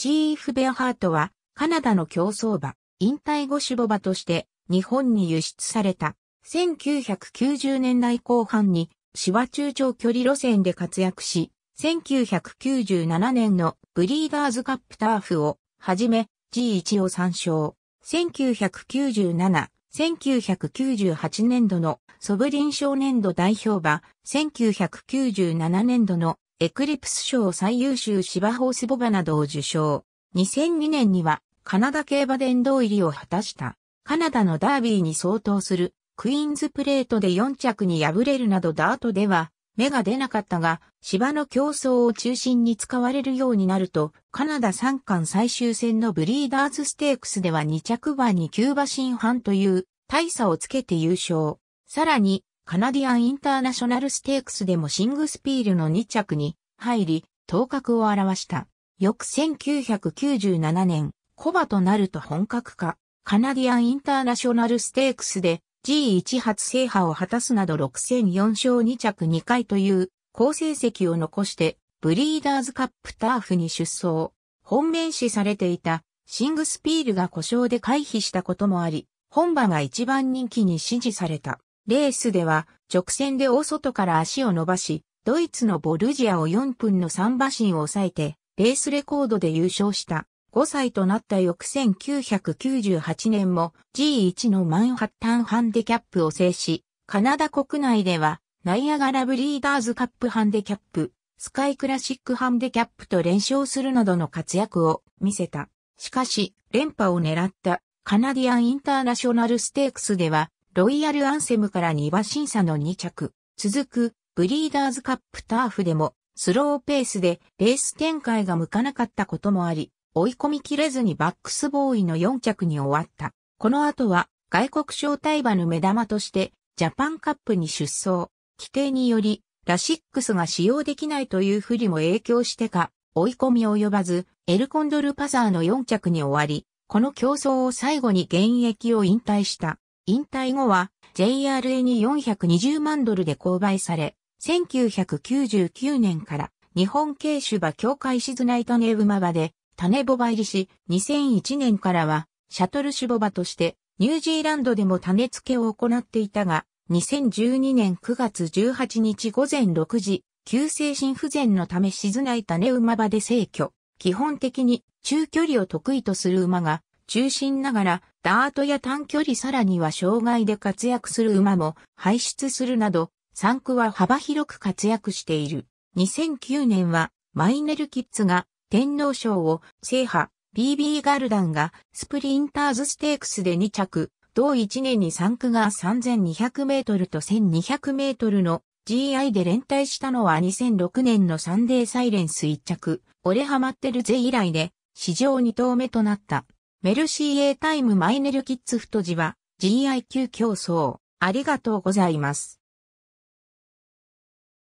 チーフ・ベアハートは、カナダの競争馬、引退後種母馬として日本に輸出された。1990年代後半に芝中長距離路線で活躍し、1997年のブリーダーズカップターフをはじめ G1 を参照。1997、1998年度のソブリン少年度代表馬、1997年度のエクリプス賞最優秀芝ホースボバなどを受賞。2002年にはカナダ競馬殿堂入りを果たした。カナダのダービーに相当するクイーンズプレートで4着に敗れるなどダートでは目が出なかったが芝の競争を中心に使われるようになるとカナダ3冠最終戦のブリーダーズステークスでは2着馬に9馬新半という大差をつけて優勝。さらにカナディアンインターナショナルステークスでもシングスピールの2着に入り、頭角を現した。翌1997年、コバとなると本格化。カナディアンインターナショナルステークスで G1 初制覇を果たすなど6戦4勝2着2回という好成績を残してブリーダーズカップターフに出走。本命視されていたシングスピールが故障で回避したこともあり、本場が一番人気に支持された。レースでは直線で大外から足を伸ばし、ドイツのボルジアを4分の3馬身を抑えて、レースレコードで優勝した。5歳となった翌1998年も G1 のマンハッタンハンデキャップを制し、カナダ国内ではナイアガラブリーダーズカップハンデキャップ、スカイクラシックハンデキャップと連勝するなどの活躍を見せた。しかし、連覇を狙ったカナディアンインターナショナルステークスではロイヤルアンセムから2馬審査の2着、続く、ブリーダーズカップターフでも、スローペースでレース展開が向かなかったこともあり、追い込みきれずにバックスボーイの4着に終わった。この後は外国招待馬の目玉としてジャパンカップに出走。規定によりラシックスが使用できないという不利も影響してか、追い込み及ばず、エルコンドルパザーの4着に終わり、この競争を最後に現役を引退した。引退後は JRA に420万ドルで購買され、1999年から日本軽種馬協会静内種馬場で種ボバ入りし、2001年からはシャトルュボバとしてニュージーランドでも種付けを行っていたが、2012年9月18日午前6時、急性心不全のため静内種馬場で逝去。基本的に中距離を得意とする馬が中心ながら、ダートや短距離さらには障害で活躍する馬も排出するなど、3区は幅広く活躍している。2009年は、マイネルキッズが天皇賞を制覇、BB ガルダンがスプリンターズステークスで2着、同1年に3区が3200メートルと1200メートルの GI で連帯したのは2006年のサンデーサイレンス1着、オレハマってるぜ以来で、史上2頭目となった。メルシーエータイムマイネルキッズ太字は GIQ 競争ありがとうございます。